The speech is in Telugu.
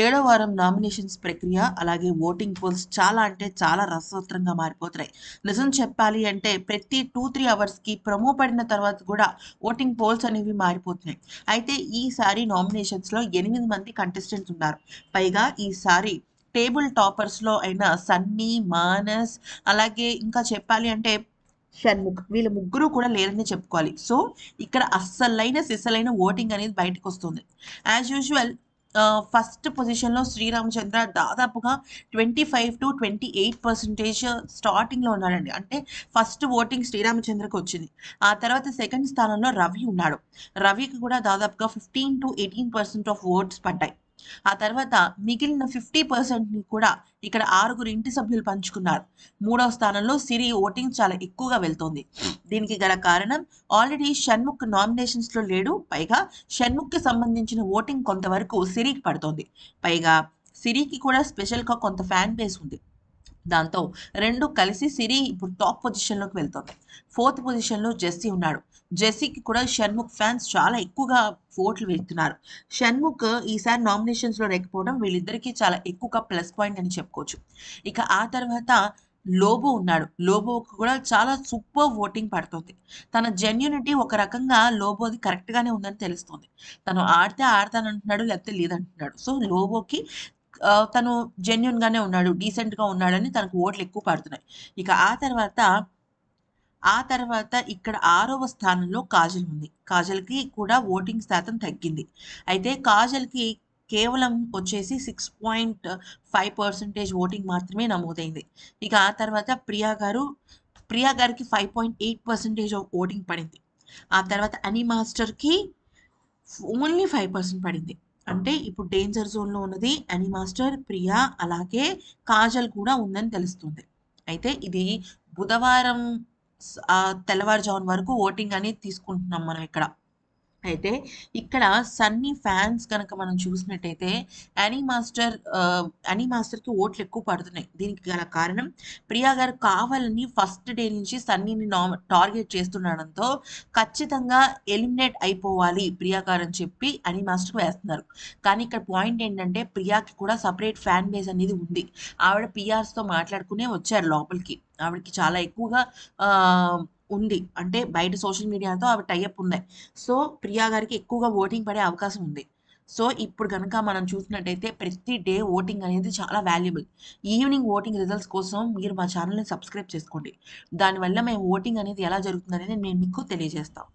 ఏడో వారం నామినేషన్స్ ప్రక్రియ అలాగే ఓటింగ్ పోల్స్ చాలా అంటే చాలా రసవత్రంగా మారిపోతున్నాయి నిజం చెప్పాలి అంటే ప్రతి టూ త్రీ అవర్స్కి ప్రమో పడిన తర్వాత కూడా ఓటింగ్ పోల్స్ అనేవి మారిపోతున్నాయి అయితే ఈసారి నామినేషన్స్లో ఎనిమిది మంది కంటెస్టెంట్స్ ఉన్నారు పైగా ఈసారి టేబుల్ టాపర్స్లో అయిన సన్నీ మానస్ అలాగే ఇంకా చెప్పాలి అంటే షణ్ముఖ్ వీళ్ళ ముగ్గురు కూడా లేరని చెప్పుకోవాలి సో ఇక్కడ అస్సలైన సిస్సలైన ఓటింగ్ అనేది బయటకు వస్తుంది యాజ్ యూజువల్ ఫస్ట్ పొజిషన్లో శ్రీరామచంద్ర దాదాపుగా twenty five to twenty eight percentage స్టార్టింగ్లో ఉన్నాడండి అంటే ఫస్ట్ ఓటింగ్ శ్రీరామచంద్రకు వచ్చింది ఆ తర్వాత సెకండ్ స్థానంలో రవి ఉన్నాడు రవికి కూడా దాదాపుగా fifteen to eighteen percent of votes పడ్డాయి ఆ తర్వాత మిగిలిన ఫిఫ్టీ పర్సెంట్ ని కూడా ఇక్కడ ఆరుగురు ఇంటి సభ్యులు పంచుకున్నారు మూడవ స్థానంలో సిరి ఓటింగ్ చాలా ఎక్కువగా వెళ్తోంది దీనికి గల కారణం ఆల్రెడీ షణ్ముఖ్ నామినేషన్స్ లో లేడు పైగా కి సంబంధించిన ఓటింగ్ కొంతవరకు సిరికి పడుతోంది పైగా సిరికి కూడా స్పెషల్ గా కొంత ఫ్యాన్ బేస్ ఉంది దాంతో రెండు కలిసి సిరి ఇప్పుడు టాప్ పొజిషన్లోకి వెళ్తుంది ఫోర్త్ పొజిషన్లో జెస్సీ ఉన్నాడు జెస్సీకి కూడా షణ్ముఖ్ ఫ్యాన్స్ చాలా ఎక్కువగా ఓట్లు వెళ్తున్నారు షణ్ముఖ్ ఈసారి నామినేషన్స్లో లేకపోవడం వీళ్ళిద్దరికీ చాలా ఎక్కువగా ప్లస్ పాయింట్ అని చెప్పుకోవచ్చు ఇక ఆ తర్వాత లోబో ఉన్నాడు లోబోకి కూడా చాలా సూపర్ ఓటింగ్ పడుతుంది తన జెన్యునిటీ ఒక రకంగా లోబోది కరెక్ట్గానే ఉందని తెలుస్తుంది తను ఆడితే ఆడతానంటున్నాడు లేకపోతే లేదంటున్నాడు సో లోబోకి తను జెన్యున్గానే ఉన్నాడు డీసెంట్గా ఉన్నాడని తనకు ఓట్లు ఎక్కువ పడుతున్నాయి ఇక ఆ తర్వాత ఆ తర్వాత ఇక్కడ ఆరవ స్థానంలో కాజల్ ఉంది కాజల్కి కూడా ఓటింగ్ శాతం తగ్గింది అయితే కాజల్కి కేవలం వచ్చేసి six point five percentage voting మాత్రమే నమోదైంది ఇక ఆ తర్వాత ప్రియా గారు ప్రియా గారికి five point eight percentage of voting పడింది ఆ తర్వాత అనీ మాస్టర్కి ఓన్లీ ఫైవ్ పర్సెంట్ పడింది అంటే ఇప్పుడు డేంజర్ జోన్లో ఉన్నది మాస్టర్ ప్రియా అలాగే కాజల్ కూడా ఉందని తెలుస్తుంది అయితే ఇది బుధవారం తెల్లవారుజామున వరకు ఓటింగ్ అనేది తీసుకుంటున్నాం మనం ఇక్కడ అయితే ఇక్కడ సన్నీ ఫ్యాన్స్ కనుక మనం చూసినట్టయితే అనీ మాస్టర్ అనీ మాస్టర్కి ఓట్లు ఎక్కువ పడుతున్నాయి దీనికి గల కారణం ప్రియా గారు కావాలని ఫస్ట్ డే నుంచి సన్నీని టార్గెట్ చేస్తుండడంతో ఖచ్చితంగా ఎలిమినేట్ అయిపోవాలి ప్రియా గారు అని చెప్పి అనీ మాస్టర్కి వేస్తున్నారు కానీ ఇక్కడ పాయింట్ ఏంటంటే ప్రియాకి కూడా సపరేట్ ఫ్యాన్ బేస్ అనేది ఉంది ఆవిడ పిఆర్స్తో మాట్లాడుకునే వచ్చారు లోపలికి ఆవిడకి చాలా ఎక్కువగా ఉంది అంటే బయట సోషల్ మీడియాతో అవి టైఅప్ ఉన్నాయి సో ప్రియా గారికి ఎక్కువగా ఓటింగ్ పడే అవకాశం ఉంది సో ఇప్పుడు కనుక మనం చూసినట్టయితే ప్రతి డే ఓటింగ్ అనేది చాలా వాల్యుబుల్ ఈవినింగ్ ఓటింగ్ రిజల్ట్స్ కోసం మీరు మా ఛానల్ని సబ్స్క్రైబ్ చేసుకోండి దానివల్ల మేము ఓటింగ్ అనేది ఎలా జరుగుతుంది అనేది మేము మీకు తెలియజేస్తాం